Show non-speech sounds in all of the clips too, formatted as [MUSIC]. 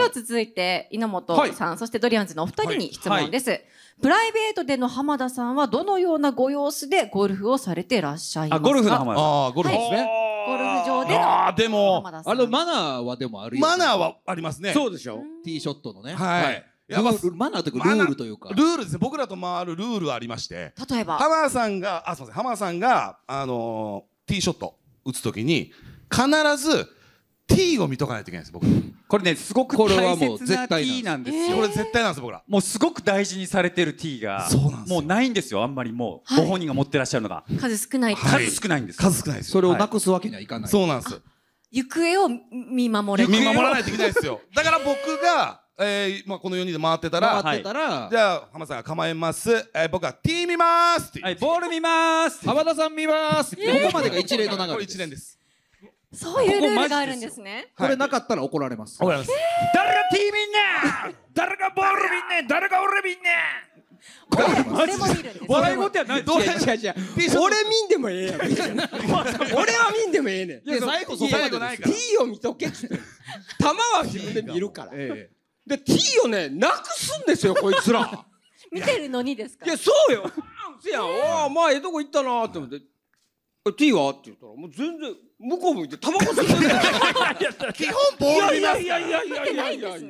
では続いて、稲本さん、はい、そしてドリアンズのお二人に質問です、はいはい、プライベートでの浜田さんはどのようなご様子でゴルフをされていらっしゃいますかゴルフの浜田さん。あゴルフですね。ゴルフ場でのあでも、あのマナーはでもある、ね、マナーはありますね。そうでしょ。ティーショットのね。はいやまあ、マナーというかルールというかルールですね僕らと回るルールありまして例えば浜田さんがあすみません浜田さんがあのー、ティーショット打つときに必ずティーを見とかないといけないんです僕これねすごく大切な T なんですよこれ絶対なんです僕らもうすごく大事にされてるティーがそうなんもうないんですよあんまりもう、ご本人が持ってらっしゃるのが数少ない、数少ないんです数少ないですそれをなくすわけにはいかない、そうなんです行方を見守れ見守らないといけないですよだから僕がえーまあ、この4人で回ってたら回ってたら、じゃあ浜さんが構えます、えー、僕はティー見ますはい、ボール見ます浜田さん見ます、ここまでが一例の流れでこれ一連ですそういうルールがあるんですね。これなかったら怒られます。怒られます。誰がーみんな誰がボールみんな誰が俺みんな俺も見る笑い事やない俺見んでもええやん俺は見んでもええねん最後そこまで T を見とけって弾は自分で見るからで T をねなくすんですよこいつら見てるのにですかいやそうよせやおおまあええとこ行ったなって思って「ティーは?」って言ったらもう全然向こう向いてタバコ吸ってい [LAUGHS] 基本ボールいやいやいやいやいやいや、いやいやい、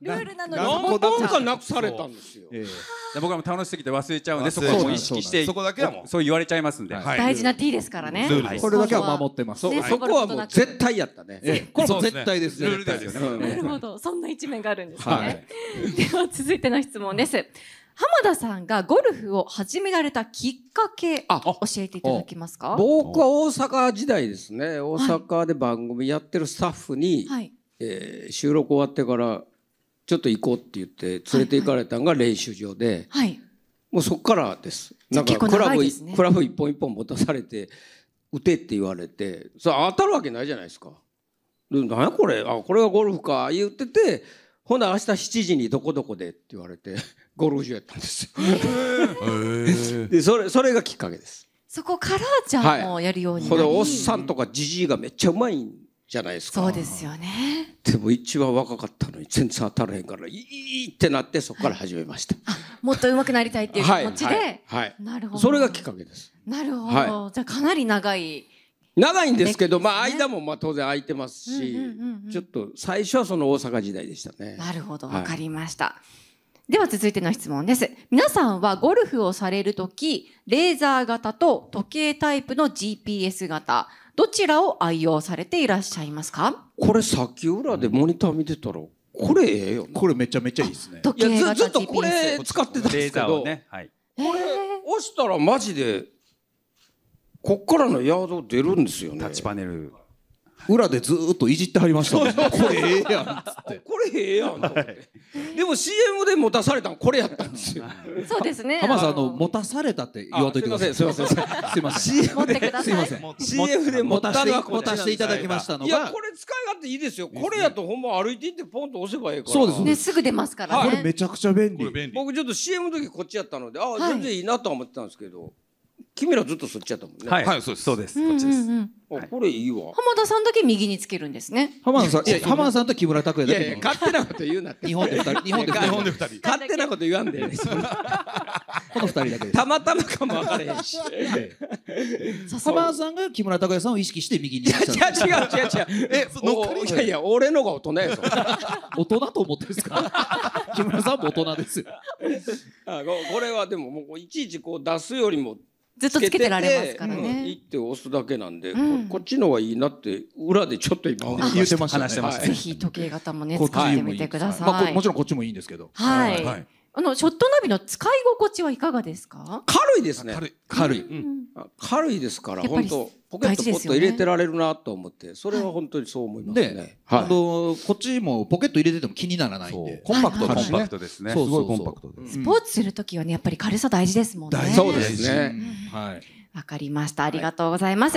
ルールなのに何本かなくされたんですよ、えー、僕はもう楽しすぎて忘れちゃうんでそこはもう意識してそこだけそう言われちゃいますんで、大事なティーですからね、はい、これだけは守ってますそ,、こはもう絶対やったね、えこれも絶対ですルールですよね、なるほどそんな一面があるんですね、では続いての質問です浜田さんがゴルフを始められたきっかけ教えていただけますか僕は大阪時代ですね大阪で番組やってるスタッフに、はい、えー、収録終わってからちょっと行こうって言って連れて行かれたのが練習場で、はい、はい、もうそこからですなんかクラブ、ね、クラブ一本一本持たされて打てって言われてそれ当たるわけないじゃないですか。で何やこれあこれがゴルフか言っててほな明日7時にどこどこでって言われてゴルフ場やったんですよ、[LAUGHS] でそれそれがきっかけですそこからじゃあもうやるようになり、はい、おっさんとかじじいがめっちゃうまいんじゃないですかそうですよねでも一番若かったのに全然当たらへんからいいってなってそこから始めました、はい、もっと上手くなりたいっていう気持ちで、はい、はい、なるほどそれがきっかけですなるほど、じゃあかなり長い長いんですけど、まあ間もまあ当然空いてますし、ちょっと最初はその大阪時代でしたね。なるほど、わかりました。では続いての質問です。皆さんはゴルフをされる時、レーザー型と時計タイプの GPS 型、どちらを愛用されていらっしゃいますかこれ先裏でモニター見てたら、これええよ、これめちゃめちゃいいですね。時計型 GPS。ずっとこれ使ってたんですけど、ねはい、これ押したらマジでこっからのヤード出るんですよねタッチパネル裏でずっといじってはりましたね、これええやんっつってこれええやんと思って、でも CM で持たされたのこれやったんですよそうですね浜田さんあの持たされたって言わといてくださいすいませんすいません CM ですいません [LAUGHS] CM で持たせ持たせていただきましたのがいやこれ使い勝手いいですよこれやとほんま歩いていってポンと押せばええからそうですねすぐ出ますからね、これめちゃくちゃ便利僕ちょっと CM の時こっちやったのでああ全然いいなと思ってたんですけど、はい君らずっとそっちやったもんね。はい、はい、そうです。そうです。こっちです。あ、これいいわ。浜田さんだけ右につけるんですね。浜田さん、いや、浜田さんと木村拓哉だけ。いや、勝手なこと言うな。って。日本で二人、日本で二人。勝手なこと言わんで。この二人だけ。たまたまかも分からへんし。[LAUGHS] 浜田さんが木村拓哉さんを意識して右に。いや、違う、違う、違う。[LAUGHS] え、そいやいや、俺のが大人やぞ。[LAUGHS] 大人と思ってんですか。木村さんも大人ですよ。あ、これはでも、もういちいちこう出すよりも。ずっとつけてられますからね。い、うって押すだけなんで、うん、こっちのはいいなって裏でちょっと今言ってました、ね、話してました、ね、ぜひ時計型もね使ってみてください。まあもちろんこっちもいいんですけど。はい。はいあのショットナビの使い心地はいかがですか？軽いですね。軽い軽い、うん、軽いですから本当ポケットポッと入れてられるなと思って、それは本当にそう思いますね。で、はい、あのこっちもポケット入れてても気にならないんで、コンパクトですね。コンパクトですね。すごいコンパクトです。スポーツするときはねやっぱり軽さ大事ですもんね。そうですね。はい。わかりました。ありがとうございます。